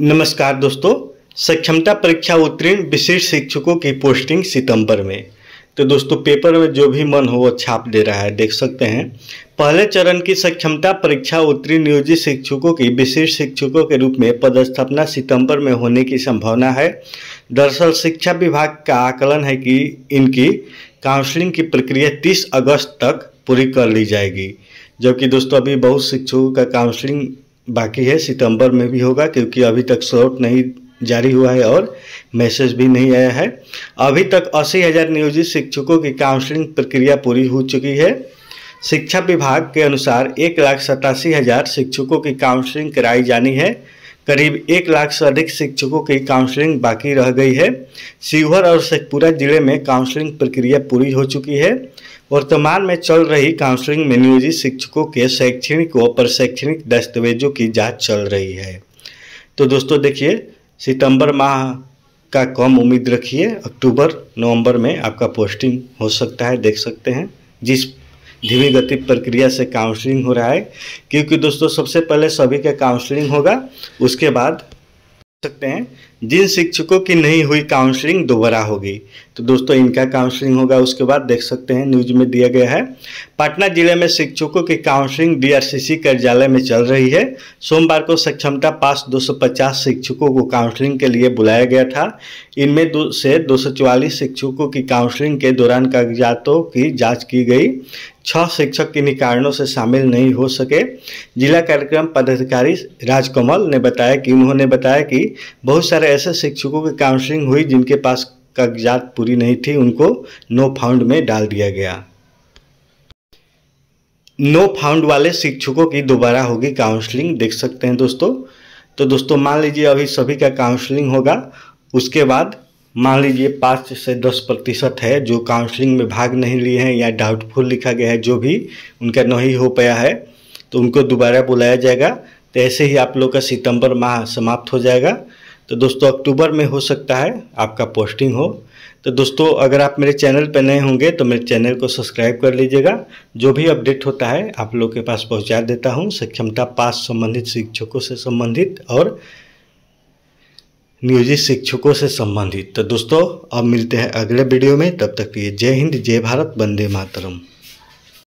नमस्कार दोस्तों सक्षमता परीक्षा उत्तीर्ण विशेष शिक्षकों की पोस्टिंग सितंबर में तो दोस्तों पेपर में जो भी मन हो वो छाप दे रहा है देख सकते हैं पहले चरण की सक्षमता परीक्षा उत्तीर्ण नियोजित शिक्षकों की विशेष शिक्षकों के रूप में पदस्थापना सितंबर में होने की संभावना है दरअसल शिक्षा विभाग का आकलन है कि इनकी काउंसलिंग की प्रक्रिया तीस अगस्त तक पूरी कर ली जाएगी जबकि दोस्तों अभी बहुत शिक्षकों का काउंसलिंग बाकी है सितंबर में भी होगा क्योंकि अभी तक शॉर्ट नहीं जारी हुआ है और मैसेज भी नहीं आया है अभी तक अस्सी हज़ार नियोजित शिक्षकों की काउंसलिंग प्रक्रिया पूरी हो चुकी है शिक्षा विभाग के अनुसार एक लाख सतासी हज़ार शिक्षकों की काउंसलिंग कराई जानी है करीब एक लाख से अधिक शिक्षकों की काउंसलिंग बाकी रह गई है शिवहर और शेखपुरा जिले में काउंसलिंग प्रक्रिया पूरी हो चुकी है वर्तमान में चल रही काउंसलिंग में नियोजित शिक्षकों के शैक्षणिक व प्रशैक्षणिक दस्तावेजों की जांच चल रही है तो दोस्तों देखिए सितंबर माह का कम उम्मीद रखिए अक्टूबर नवंबर में आपका पोस्टिंग हो सकता है देख सकते हैं जिस धीमी गति प्रक्रिया से काउंसलिंग हो रहा है क्योंकि दोस्तों सबसे पहले सभी का काउंसलिंग होगा उसके बाद सकते हैं जिन शिक्षकों की नहीं हुई काउंसलिंग दोबारा होगी तो दोस्तों इनका काउंसलिंग होगा उसके बाद देख सकते हैं न्यूज में दिया गया है पटना जिले में शिक्षकों की काउंसलिंग डीआरसीसी कार्यालय में चल रही है सोमवार को सक्षमता पास 250 शिक्षकों को काउंसलिंग के लिए बुलाया गया था इनमें दो से दो शिक्षकों की काउंसलिंग के दौरान कागजातों की जाँच की गई छह शिक्षक किन्हीं कारणों से शामिल नहीं हो सके जिला कार्यक्रम पदाधिकारी राजकमल ने बताया कि उन्होंने बताया कि बहुत सारे ऐसे शिक्षकों की काउंसलिंग हुई जिनके पास कागजात पूरी नहीं थी उनको नो फाउंड में डाल दिया गया नो फाउंड वाले शिक्षकों की दोबारा होगी काउंसलिंग देख सकते हैं दोस्तों तो दोस्तों मान लीजिए अभी सभी का काउंसलिंग होगा उसके बाद मान लीजिए पाँच से दस प्रतिशत है जो काउंसलिंग में भाग नहीं लिए हैं या डाउटफुल लिखा गया है जो भी उनका नहीं हो पाया है तो उनको दोबारा बुलाया जाएगा तो ऐसे ही आप लोग का सितंबर माह समाप्त हो जाएगा तो दोस्तों अक्टूबर में हो सकता है आपका पोस्टिंग हो तो दोस्तों अगर आप मेरे चैनल पर नए होंगे तो मेरे चैनल को सब्सक्राइब कर लीजिएगा जो भी अपडेट होता है आप लोग के पास पहुंचा देता हूं सक्षमता पास संबंधित शिक्षकों से संबंधित और नियोजित शिक्षकों से संबंधित तो दोस्तों अब मिलते हैं अगले वीडियो में तब तक के लिए जय हिंद जय भारत वंदे मातरम